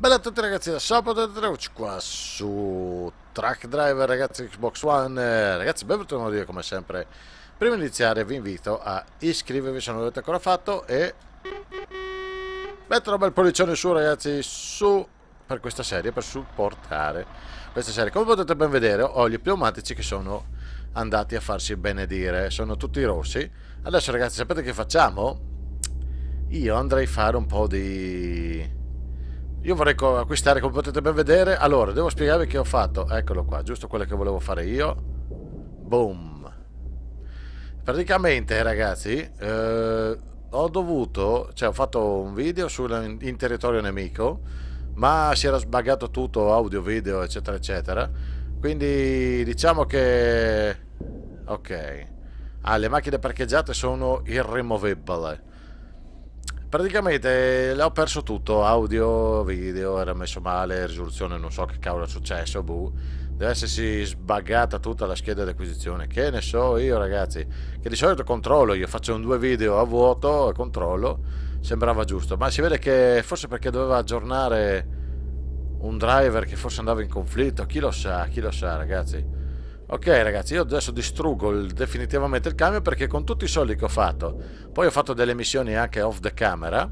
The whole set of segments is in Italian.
Bella a tutti ragazzi da sabato Drauc qua su Track Driver ragazzi Xbox One eh, Ragazzi benvenuti a video come sempre Prima di iniziare vi invito a iscrivervi se non l'avete ancora fatto e Mettere un bel pollicione su ragazzi su per questa serie per supportare questa serie Come potete ben vedere ho gli pneumatici che sono andati a farsi benedire Sono tutti rossi Adesso ragazzi sapete che facciamo? Io andrei a fare un po' di io vorrei acquistare, come potete ben vedere. Allora, devo spiegarvi che ho fatto. Eccolo qua, giusto quello che volevo fare io. Boom. Praticamente, ragazzi, eh, ho dovuto... Cioè, ho fatto un video sul, in territorio nemico, ma si era sbagato tutto, audio, video, eccetera, eccetera. Quindi, diciamo che... Ok. Ah, le macchine parcheggiate sono irremovibili. Praticamente eh, ho perso tutto, audio, video, era messo male, risoluzione, non so che cavolo è successo, buh. Deve essersi sbaggata tutta la scheda di acquisizione, che ne so io ragazzi, che di solito controllo, io faccio un due video a vuoto e controllo, sembrava giusto, ma si vede che forse perché doveva aggiornare un driver che forse andava in conflitto, chi lo sa, chi lo sa ragazzi. Ok ragazzi, io adesso distruggo il, definitivamente il camion perché con tutti i soldi che ho fatto, poi ho fatto delle missioni anche off the camera,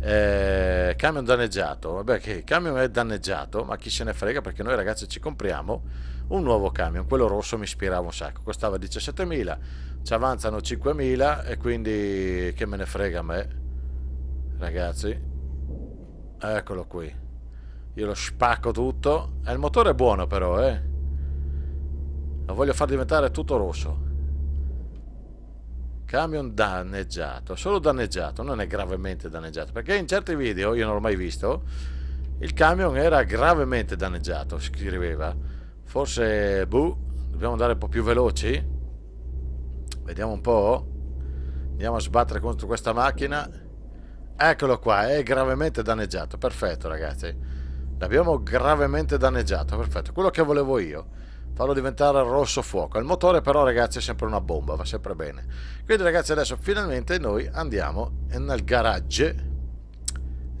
eh, camion danneggiato, vabbè che il camion è danneggiato, ma chi se ne frega perché noi ragazzi ci compriamo un nuovo camion, quello rosso mi ispirava un sacco, costava 17.000, ci avanzano 5.000 e quindi che me ne frega a me, ragazzi, eccolo qui, io lo spacco tutto, e eh, il motore è buono però eh. Lo voglio far diventare tutto rosso. Camion danneggiato, solo danneggiato, non è gravemente danneggiato, perché in certi video, io non l'ho mai visto, il camion era gravemente danneggiato, scriveva. Forse, buh, dobbiamo andare un po' più veloci? Vediamo un po'. Andiamo a sbattere contro questa macchina. Eccolo qua, è gravemente danneggiato, perfetto ragazzi. L'abbiamo gravemente danneggiato, perfetto, quello che volevo io farlo diventare rosso fuoco. Il motore però ragazzi è sempre una bomba, va sempre bene. Quindi ragazzi adesso finalmente noi andiamo nel garage.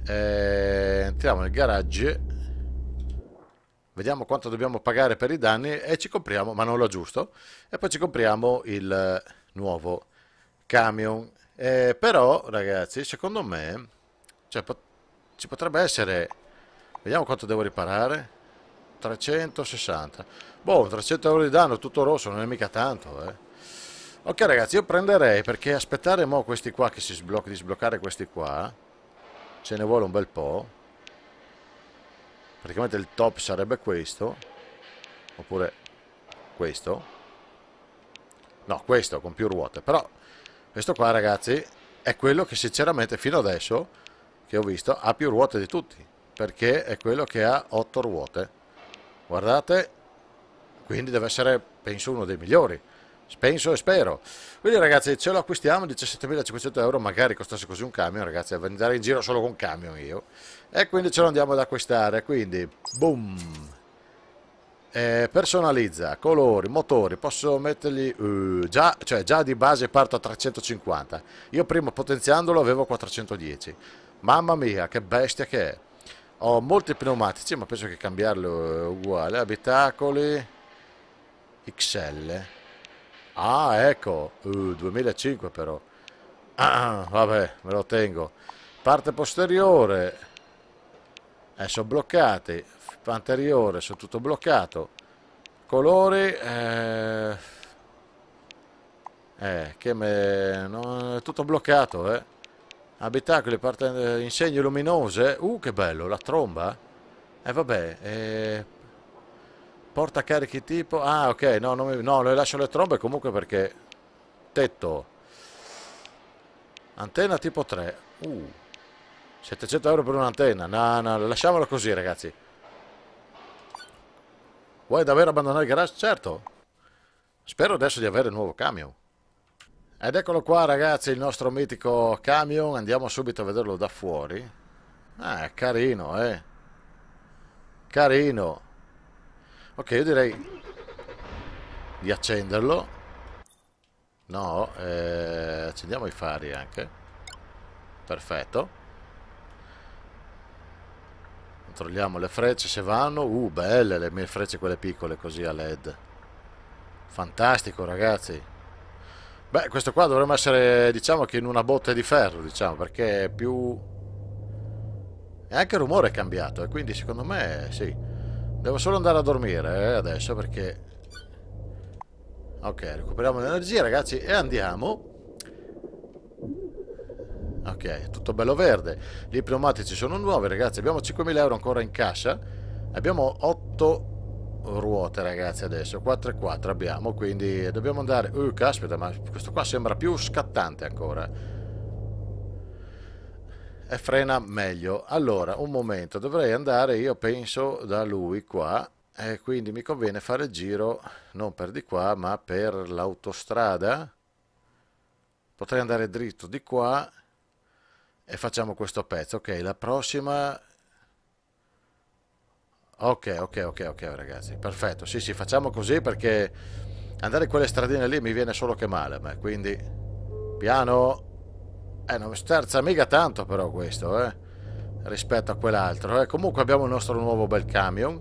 Eh, entriamo nel garage. Vediamo quanto dobbiamo pagare per i danni e ci compriamo, ma non lo giusto, E poi ci compriamo il nuovo camion. Eh, però ragazzi secondo me cioè, pot ci potrebbe essere... Vediamo quanto devo riparare. 360 boh 300 euro di danno tutto rosso non è mica tanto eh. ok ragazzi io prenderei perché aspettare mo questi qua che si sblocchi di sbloccare questi qua ce ne vuole un bel po' praticamente il top sarebbe questo oppure questo no questo con più ruote però questo qua ragazzi è quello che sinceramente fino adesso che ho visto ha più ruote di tutti perché è quello che ha 8 ruote guardate, quindi deve essere, penso, uno dei migliori. Penso e spero. Quindi ragazzi, ce lo acquistiamo, 17.500 euro, magari costasse così un camion, ragazzi, a andare in giro solo con un camion io. E quindi ce lo andiamo ad acquistare, quindi, boom. Eh, personalizza, colori, motori, posso mettergli uh, già, cioè già di base parto a 350. Io prima potenziandolo avevo 410. Mamma mia, che bestia che è. Ho molti pneumatici, ma penso che cambiarlo è uguale. Abitacoli XL. Ah, ecco, uh, 2005 però. Ah, vabbè, me lo tengo. Parte posteriore. Eh, sono bloccati. Anteriore, sono tutto bloccato. Colori... Eh, eh che me... Non, è tutto bloccato, eh abitacoli, parte, eh, insegne luminose. Uh, che bello, la tromba. eh, vabbè, eh, porta carichi tipo... Ah, ok, no, non mi, no, le lascio le trombe comunque perché... Tetto. Antenna tipo 3. Uh, 700 euro per un'antenna. No, no, lasciamolo così, ragazzi. Vuoi davvero abbandonare il garage? Certo. Spero adesso di avere il nuovo camion. Ed eccolo qua ragazzi il nostro mitico camion, andiamo subito a vederlo da fuori. Ah, carino, eh. Carino. Ok, io direi di accenderlo. No, eh, accendiamo i fari anche. Perfetto. Controlliamo le frecce se vanno. Uh, belle le mie frecce quelle piccole così a led. Fantastico ragazzi. Beh, questo qua dovremmo essere, diciamo che in una botte di ferro, diciamo, perché è più... E anche il rumore è cambiato, e eh, quindi secondo me, sì. Devo solo andare a dormire eh, adesso, perché... Ok, recuperiamo l'energia, ragazzi, e andiamo. Ok, tutto bello verde. Gli pneumatici sono nuovi, ragazzi. Abbiamo 5.000 euro ancora in cassa. Abbiamo 8 ruote ragazzi adesso 4 e 4 abbiamo quindi dobbiamo andare uh caspita ma questo qua sembra più scattante ancora e frena meglio allora un momento dovrei andare io penso da lui qua e quindi mi conviene fare il giro non per di qua ma per l'autostrada potrei andare dritto di qua e facciamo questo pezzo ok la prossima Ok, ok, ok, ok ragazzi, perfetto, sì sì, facciamo così perché andare quelle stradine lì mi viene solo che male, ma quindi piano... Eh, non sterza mica tanto però questo, eh, rispetto a quell'altro. Eh, comunque abbiamo il nostro nuovo bel camion,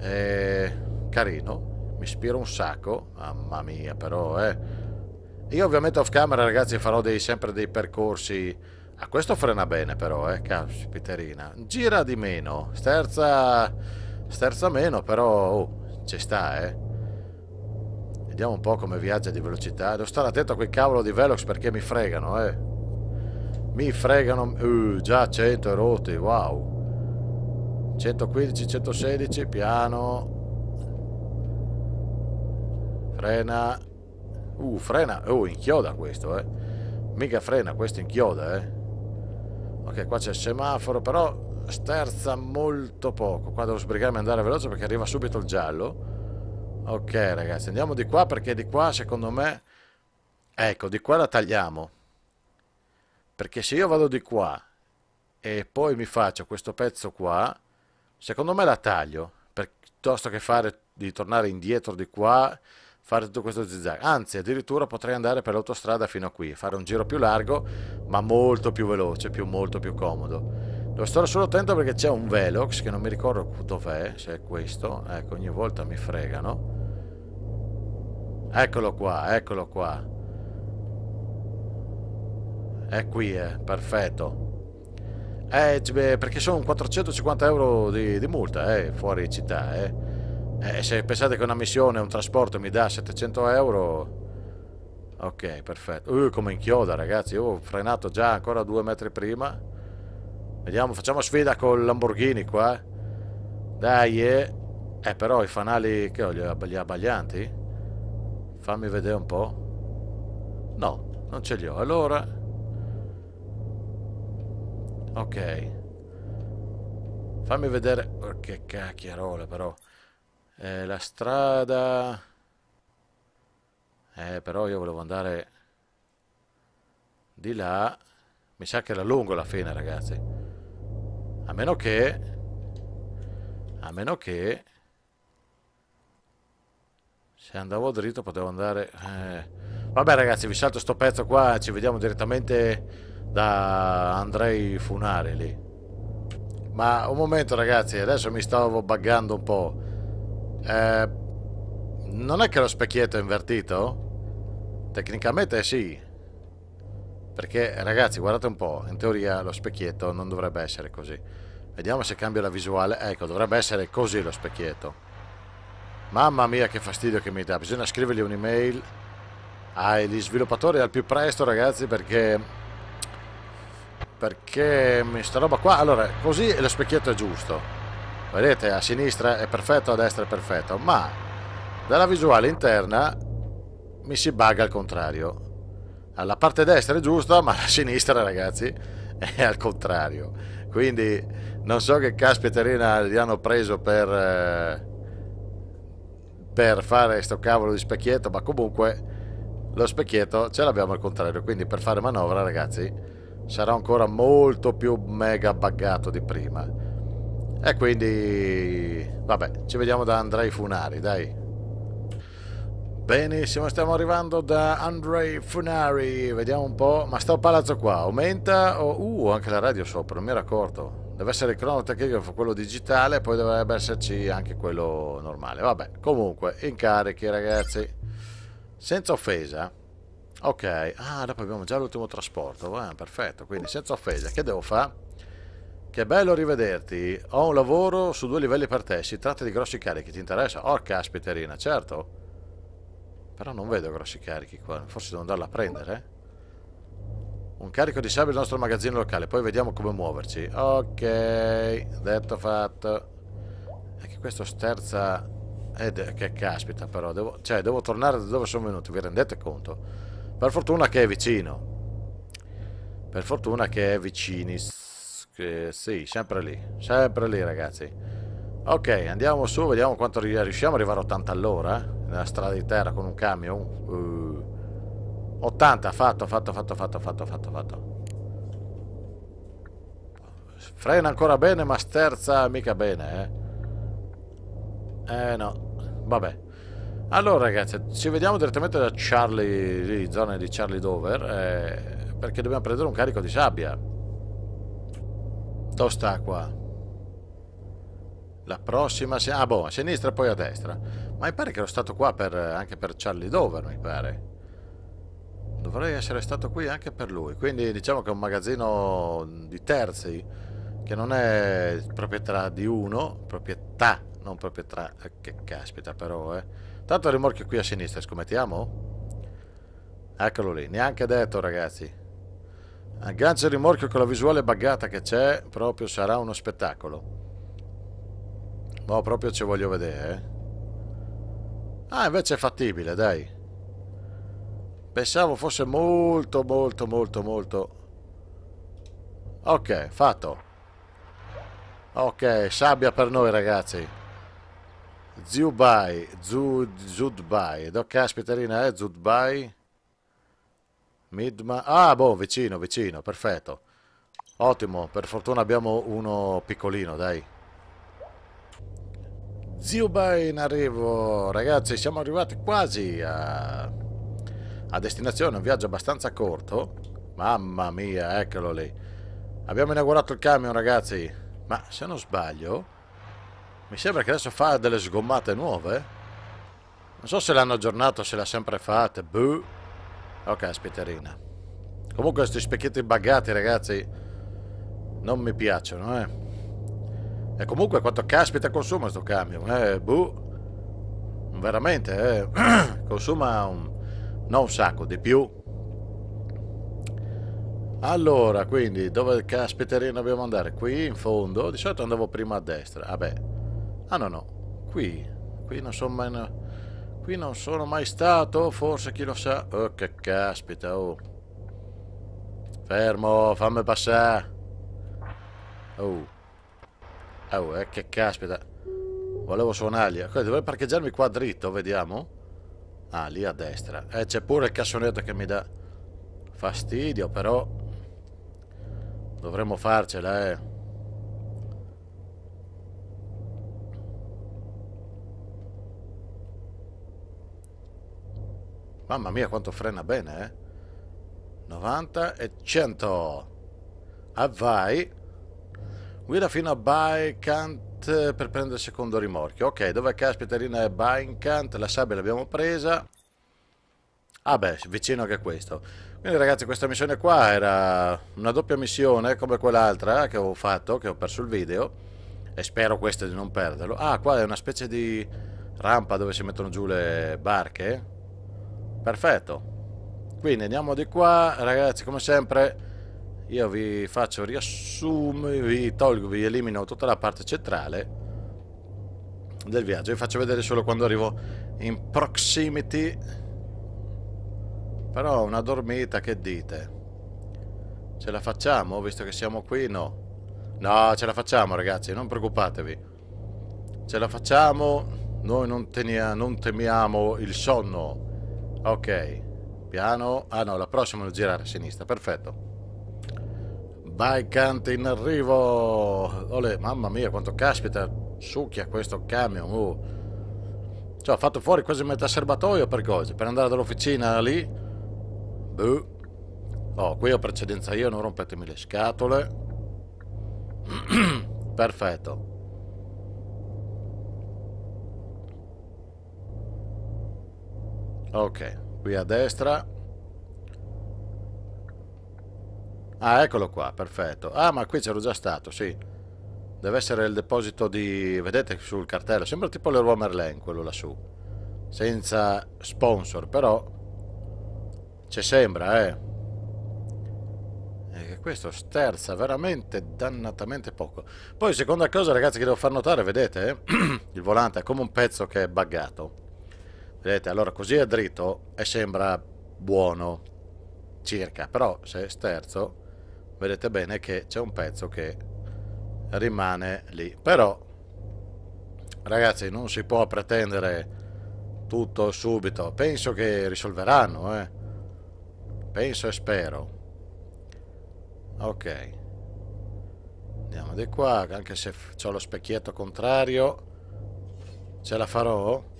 eh, carino, mi ispira un sacco, mamma mia però, eh. Io ovviamente off camera ragazzi farò dei, sempre dei percorsi a questo frena bene però, eh, caspiterina. Gira di meno, sterza, sterza meno, però oh, ci sta, eh. Vediamo un po' come viaggia di velocità. Devo stare attento a quel cavolo di Velox perché mi fregano, eh. Mi fregano... Uh, già 100 rotti, wow. 115, 116, piano. Frena. Uh, frena. Oh, inchioda questo, eh. Mica frena, questo inchioda, eh. Ok, qua c'è il semaforo, però sterza molto poco. Qua devo sbrigarmi ad andare veloce perché arriva subito il giallo. Ok, ragazzi, andiamo di qua perché di qua, secondo me... Ecco, di qua la tagliamo. Perché se io vado di qua e poi mi faccio questo pezzo qua, secondo me la taglio. Piuttosto che fare di tornare indietro di qua fare tutto questo zigzag. Anzi, addirittura potrei andare per l'autostrada fino a qui, fare un giro più largo, ma molto più veloce, più, molto più comodo. Lo sto solo attento perché c'è un Velox che non mi ricordo dov'è, se è questo. Ecco, ogni volta mi fregano. Eccolo qua, eccolo qua. È qui, eh, perfetto. Eh, perché sono 450 euro di, di multa, eh, fuori città, eh. Eh, se pensate che una missione, un trasporto mi dà 700 euro... Ok, perfetto. Uh, come inchioda, ragazzi. Io ho frenato già ancora due metri prima. Vediamo, facciamo sfida col Lamborghini qua. Dai, eh. Eh, però i fanali, che ho, gli abbaglianti? Fammi vedere un po'. No, non ce li ho. Allora... Ok. Fammi vedere... Oh, che cacchierole, però. Eh, la strada... Eh, però io volevo andare di là. Mi sa che era lungo la fine, ragazzi. A meno che... A meno che... Se andavo dritto potevo andare... Eh. Vabbè ragazzi, vi salto sto pezzo qua, ci vediamo direttamente da Andrei Funari lì. Ma un momento ragazzi, adesso mi stavo buggando un po'. Eh, non è che lo specchietto è invertito? Tecnicamente sì. Perché, ragazzi, guardate un po', in teoria lo specchietto non dovrebbe essere così. Vediamo se cambio la visuale. Ecco, dovrebbe essere così lo specchietto. Mamma mia, che fastidio che mi dà. Bisogna scrivergli un'email agli sviluppatori al più presto, ragazzi, perché... Perché sta roba qua... Allora, così lo specchietto è giusto vedete a sinistra è perfetto a destra è perfetto ma dalla visuale interna mi si bugga al contrario alla parte destra è giusta ma la sinistra ragazzi è al contrario quindi non so che caspiterina li hanno preso per eh, per fare sto cavolo di specchietto ma comunque lo specchietto ce l'abbiamo al contrario quindi per fare manovra ragazzi sarà ancora molto più mega buggato di prima e quindi... Vabbè, ci vediamo da Andrei Funari, dai. Benissimo, stiamo arrivando da Andrei Funari. Vediamo un po'. Ma sta palazzo qua. Aumenta... O... Uh, anche la radio sopra, non mi era accorto. Deve essere il cronotachigrafo, quello digitale, poi dovrebbe esserci anche quello normale. Vabbè, comunque, incarichi ragazzi. Senza offesa. Ok. Ah, dopo abbiamo già l'ultimo trasporto. Ah, perfetto, quindi senza offesa. Che devo fare? Che bello rivederti. Ho un lavoro su due livelli per te. Si tratta di grossi carichi. Ti interessa? Oh, caspiterina, certo. Però non vedo grossi carichi qua. Forse devo andarla a prendere. Un carico di sabbia del nostro magazzino locale. Poi vediamo come muoverci. Ok. Detto fatto. E che questo sterza... Eh, che caspita però. Devo... Cioè, devo tornare da dove sono venuto. Vi rendete conto? Per fortuna che è vicino. Per fortuna che è vicinissimo eh, sì, sempre lì, sempre lì ragazzi. Ok, andiamo su, vediamo quanto riusciamo ad arrivare a 80 all'ora. Eh, nella strada di terra con un camion. Uh. 80, fatto, fatto, fatto, fatto, fatto, fatto, fatto. Frena ancora bene, ma sterza mica bene, eh. Eh no, vabbè. Allora ragazzi, ci vediamo direttamente da Charlie, lì, zona di Charlie Dover, eh, perché dobbiamo prendere un carico di sabbia sta qua. La prossima... Se... Ah, boh, a sinistra poi a destra. Ma mi pare che ero stato qua per, anche per Charlie Dover, mi pare. Dovrei essere stato qui anche per lui. Quindi diciamo che è un magazzino di terzi, che non è proprietà di uno, proprietà, non proprietà... Eh, che caspita però, eh. Tanto il rimorchio qui a sinistra, scommettiamo? Eccolo lì, neanche detto ragazzi. Aggancia il rimorchio con la visuale buggata che c'è, proprio sarà uno spettacolo. Ma proprio ci voglio vedere, eh. Ah, invece è fattibile, dai. Pensavo fosse molto, molto, molto, molto... Ok, fatto. Ok, sabbia per noi, ragazzi. Zubai, Zudbai. Do caspiterina, eh, Zudbai. Midma... Ah, boh, vicino, vicino, perfetto. Ottimo, per fortuna abbiamo uno piccolino, dai. Zuba in arrivo, ragazzi, siamo arrivati quasi a... a destinazione, un viaggio abbastanza corto. Mamma mia, eccolo lì. Abbiamo inaugurato il camion, ragazzi. Ma se non sbaglio, mi sembra che adesso fa delle sgommate nuove. Non so se l'hanno aggiornato, se l'ha sempre fatta. Buh. Oh, caspiterina. Comunque questi specchietti buggati, ragazzi, non mi piacciono, eh. E comunque quanto caspita consuma sto camion, eh, buh. Veramente, eh. consuma un... non un sacco, di più. Allora, quindi, dove caspiterina dobbiamo andare? Qui, in fondo. Di solito andavo prima a destra. Vabbè. Ah, no, no. Qui. Qui non sono mai... Qui non sono mai stato, forse chi lo sa. Oh, che caspita, oh. Fermo, fammi passare. Oh. Oh, eh, che caspita. Volevo suonargli. Okay, dovrei parcheggiarmi qua dritto, vediamo. Ah, lì a destra. Eh, c'è pure il cassonetto che mi dà fastidio, però... Dovremmo farcela, eh. Mamma mia quanto frena bene, eh? 90 e 100. Ah, vai. Guida fino a Baikant eh, per prendere il secondo rimorchio. Ok, dove caspita Rina è Baikant? La sabbia l'abbiamo presa. Ah beh, vicino anche a questo. Quindi ragazzi questa missione qua era una doppia missione come quell'altra che ho fatto, che ho perso il video. E spero questo di non perderlo. Ah, qua è una specie di rampa dove si mettono giù le barche. Perfetto. Quindi andiamo di qua, ragazzi, come sempre io vi faccio riassumere, vi tolgo, vi elimino tutta la parte centrale del viaggio, vi faccio vedere solo quando arrivo in proximity. Però una dormita, che dite? Ce la facciamo, visto che siamo qui? No. No, ce la facciamo ragazzi, non preoccupatevi. Ce la facciamo, noi non, tenia, non temiamo il sonno. Ok, piano. Ah no, la prossima devo girare a sinistra, perfetto. Vai Bicante in arrivo. Ole, mamma mia, quanto caspita. Succhia questo camion. Uh. Cioè, ho fatto fuori quasi metà serbatoio per cose. Per andare dall'officina lì. Buh. Oh, qui ho precedenza io, non rompetemi le scatole. Perfetto. Ok, qui a destra. Ah, eccolo qua, perfetto. Ah, ma qui c'ero già stato, sì. Deve essere il deposito di... Vedete sul cartello? Sembra tipo l'Eroy Merlin, quello lassù. Senza sponsor, però... Ci sembra, eh. eh e questo sterza veramente dannatamente poco. Poi, seconda cosa, ragazzi, che devo far notare, vedete? Eh, il volante è come un pezzo che è buggato. Vedete, allora così è dritto e sembra buono, circa, però se sterzo vedete bene che c'è un pezzo che rimane lì. Però, ragazzi, non si può pretendere tutto subito. Penso che risolveranno, eh. Penso e spero. Ok. Andiamo di qua, anche se ho lo specchietto contrario. Ce la farò?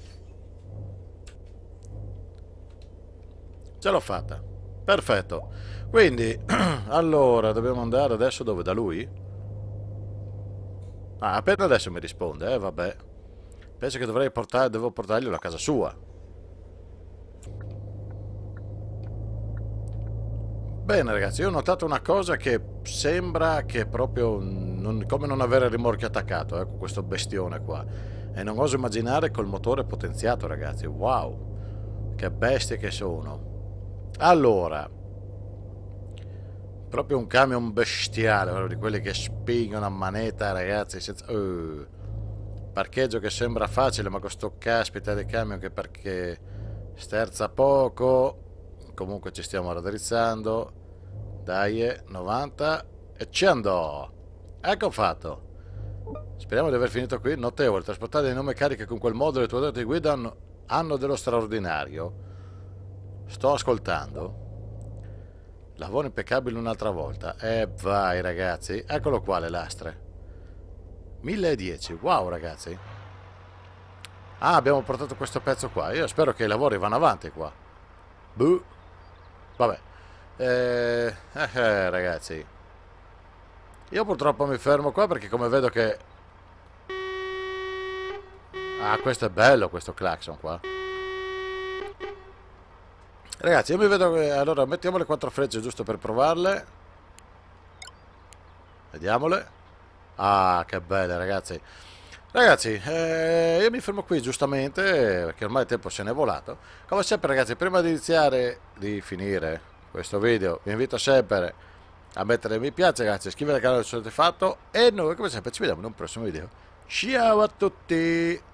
Ce l'ho fatta. Perfetto. Quindi, allora, dobbiamo andare adesso dove? Da lui? Ah, appena adesso mi risponde, eh, vabbè. Penso che dovrei portare, devo portarglielo a casa sua. Bene ragazzi, io ho notato una cosa che sembra che proprio non, come non avere rimorchio attaccato, ecco eh, questo bestione qua. E non oso immaginare col motore potenziato ragazzi, wow, che bestie che sono. Allora, proprio un camion bestiale, di quelli che spingono a manetta, ragazzi, senza... Uh, parcheggio che sembra facile, ma questo caspita di camion che perché sterza poco, comunque ci stiamo raddrizzando, dai, 90, eh, e ci andò! Ecco fatto! Speriamo di aver finito qui, notevole, trasportare le nome cariche con quel modo le tue date di guida hanno dello straordinario. Sto ascoltando. Lavoro impeccabile un'altra volta. Eh, vai ragazzi. Eccolo qua le lastre. 1010. Wow ragazzi. Ah, abbiamo portato questo pezzo qua. Io spero che i lavori vanno avanti qua. Buh. Vabbè. Eh, eh, eh, ragazzi. Io purtroppo mi fermo qua perché come vedo che... Ah, questo è bello questo clacson qua. Ragazzi, io mi vedo... Che... Eh, allora, mettiamo le quattro frecce giusto per provarle. Vediamole. Ah, che belle, ragazzi. Ragazzi, eh, io mi fermo qui giustamente, perché ormai il tempo se n'è volato. Come sempre, ragazzi, prima di iniziare, di finire questo video, vi invito sempre a mettere mi piace, ragazzi, iscrivervi al canale se l'avete fatto. E noi, come sempre, ci vediamo in un prossimo video. Ciao a tutti!